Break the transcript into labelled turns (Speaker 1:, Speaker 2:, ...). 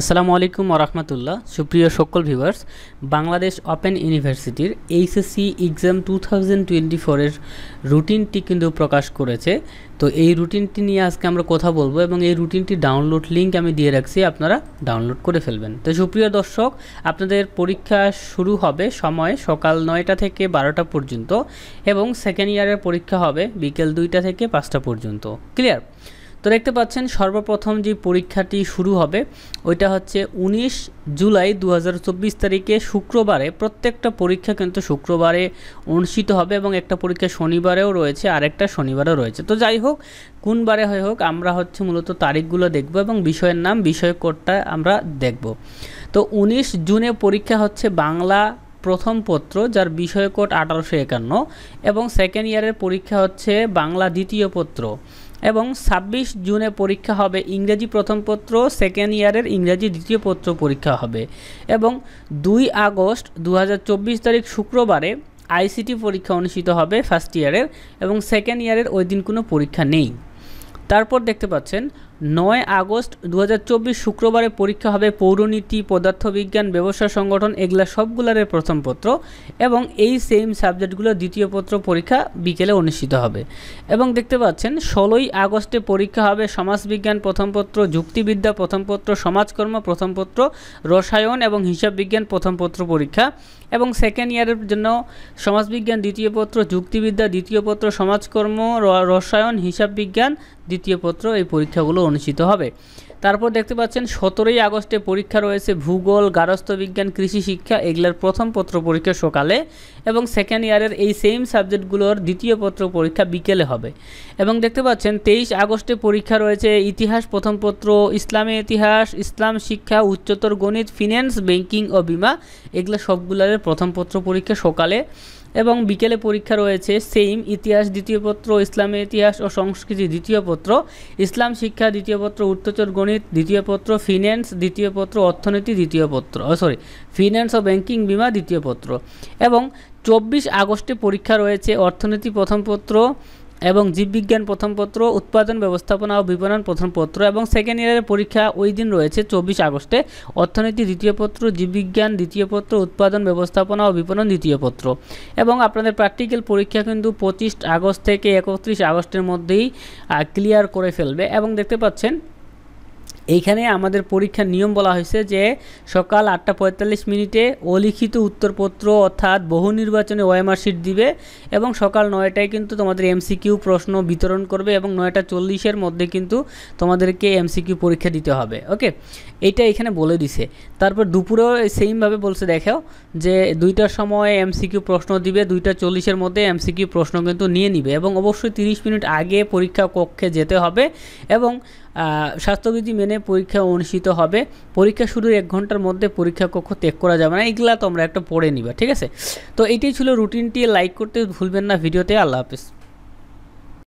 Speaker 1: আসসালামু আলাইকুম আরহামতুল্লাহ সুপ্রিয় সকল ভিউয়ার্স বাংলাদেশ ওপেন ইউনিভার্সিটির HSC exam two thousand twenty ফোরের রুটিনটি কিন্তু প্রকাশ করেছে তো এই রুটিনটি নিয়ে আজকে আমরা কথা বলবো এবং এই রুটিনটি ডাউনলোড লিঙ্ক আমি দিয়ে রাখছি আপনারা ডাউনলোড করে ফেলবেন তো সুপ্রিয় দর্শক আপনাদের পরীক্ষা শুরু হবে সময় সকাল নয়টা থেকে বারোটা পর্যন্ত এবং সেকেন্ড ইয়ারের পরীক্ষা হবে বিকেল দুইটা থেকে পাঁচটা পর্যন্ত ক্লিয়ার তো দেখতে পাচ্ছেন সর্বপ্রথম যে পরীক্ষাটি শুরু হবে ওইটা হচ্ছে ১৯ জুলাই দু তারিখে শুক্রবারে প্রত্যেকটা পরীক্ষা কিন্তু শুক্রবারে অনুষ্ঠিত হবে এবং একটা পরীক্ষা শনিবারেও রয়েছে আর একটা শনিবারেও রয়েছে তো যাই হোক কোনবারে বারে হয়ে হোক আমরা হচ্ছে মূলত তারিখগুলো দেখব এবং বিষয়ের নাম বিষয় কোডটা আমরা দেখব তো ১৯ জুনে পরীক্ষা হচ্ছে বাংলা প্রথম পত্র যার বিষয় কোড আঠারোশো একান্ন এবং সেকেন্ড ইয়ারের পরীক্ষা হচ্ছে বাংলা দ্বিতীয় পত্র এবং ছাব্বিশ জুনে পরীক্ষা হবে ইংরেজি প্রথম পত্র সেকেন্ড ইয়ারের ইংরেজি দ্বিতীয় পত্র পরীক্ষা হবে এবং দুই আগস্ট দু তারিখ শুক্রবারে আইসিটি পরীক্ষা অনুষ্ঠিত হবে ফার্স্ট ইয়ারের এবং সেকেন্ড ইয়ারের ওই দিন কোনো পরীক্ষা নেই তারপর দেখতে পাচ্ছেন নয় আগস্ট দু শুক্রবারে পরীক্ষা হবে পৌরনীতি পদার্থবিজ্ঞান ব্যবসা সংগঠন এগুলা সবগুলারের প্রথম পত্র এবং এই সেম সাবজেক্টগুলো দ্বিতীয় পত্র পরীক্ষা বিকেলে অনুষ্ঠিত হবে এবং দেখতে পাচ্ছেন ষোলোই আগস্টে পরীক্ষা হবে সমাজবিজ্ঞান প্রথম পত্র যুক্তিবিদ্যা প্রথম পত্র সমাজকর্ম প্রথম পত্র রসায়ন এবং হিসাব বিজ্ঞান প্রথম পত্র পরীক্ষা এবং সেকেন্ড ইয়ারের জন্য সমাজবিজ্ঞান দ্বিতীয় পত্র যুক্তিবিদ্যা দ্বিতীয় পত্র সমাজকর্ম রসায়ন হিসাব বিজ্ঞান দ্বিতীয় পত্র এই পরীক্ষাগুলো অনুষ্ঠিত হবে তারপর দেখতে পাচ্ছেন সতেরোই আগস্টে পরীক্ষা রয়েছে ভূগোল গারস্থ বিজ্ঞান কৃষি শিক্ষা এগুলোর প্রথম পত্র পরীক্ষা সকালে এবং সেকেন্ড ইয়ারের এই সেম সাবজেক্টগুলোর দ্বিতীয় পত্র পরীক্ষা বিকেলে হবে এবং দেখতে পাচ্ছেন তেইশ আগস্টে পরীক্ষা রয়েছে ইতিহাস প্রথম পত্র ইসলামী ইতিহাস ইসলাম শিক্ষা উচ্চতর গণিত ফিন্যান্স ব্যাংকিং ও বিমা এগুলো সবগুলোর প্রথম পত্র পরীক্ষা সকালে এবং বিকেলে পরীক্ষা রয়েছে সেইম ইতিহাস দ্বিতীয় পত্র ইসলামের ইতিহাস ও সংস্কৃতি দ্বিতীয় পত্র ইসলাম শিক্ষা দ্বিতীয় পত্র উত্তচর গণিত দ্বিতীয় পত্র ফিন্যান্স দ্বিতীয় পত্র অর্থনীতি দ্বিতীয় পত্র সরি ফিন্যান্স ও ব্যাংকিং বিমা দ্বিতীয় পত্র এবং চব্বিশ আগস্টে পরীক্ষা রয়েছে অর্থনীতি প্রথম পত্র এবং জীববিজ্ঞান প্রথম পত্র উৎপাদন ব্যবস্থাপনা ও বিপণন প্রথম পত্র এবং সেকেন্ড ইয়ারের পরীক্ষা ওই দিন রয়েছে চব্বিশ আগস্টে অর্থনীতি দ্বিতীয় পত্র জীববিজ্ঞান দ্বিতীয় পত্র উৎপাদন ব্যবস্থাপনা ও বিপণন দ্বিতীয় পত্র এবং আপনাদের প্র্যাকটিক্যাল পরীক্ষা কিন্তু পঁচিশ আগস্ট থেকে একত্রিশ আগস্টের মধ্যেই ক্লিয়ার করে ফেলবে এবং দেখতে পাচ্ছেন এইখানে আমাদের পরীক্ষার নিয়ম বলা হয়েছে যে সকাল আটটা পঁয়তাল্লিশ মিনিটে অলিখিত উত্তরপত্র অর্থাৎ বহু নির্বাচনে ওএমআর শিট দিবে এবং সকাল নয়টায় কিন্তু তোমাদের এমসিকিউ প্রশ্ন বিতরণ করবে এবং নয়টা চল্লিশের মধ্যে কিন্তু তোমাদেরকে এমসিকিউ পরীক্ষা দিতে হবে ওকে এইটা এখানে বলে দিছে তারপর দুপুরেও সেমভাবে বলছে দেখো যে দুইটার সময় এমসিকিউ প্রশ্ন দিবে দুইটা চল্লিশের মধ্যে এমসিকিউ প্রশ্ন কিন্তু নিয়ে নিবে এবং অবশ্যই তিরিশ মিনিট আগে পরীক্ষা কক্ষে যেতে হবে এবং স্বাস্থ্যবিধি মেনে পরীক্ষা অনুষ্ঠিত হবে পরীক্ষা শুরুর এক ঘন্টার মধ্যে পরীক্ষা কক্ষ ত্যাগ করা যাবে না এগুলা তোমরা একটা পড়ে নিবা ঠিক আছে তো এটাই ছিল রুটিনটি লাইক করতে ভুলবেন না ভিডিওতে আল্লাহ হাফিজ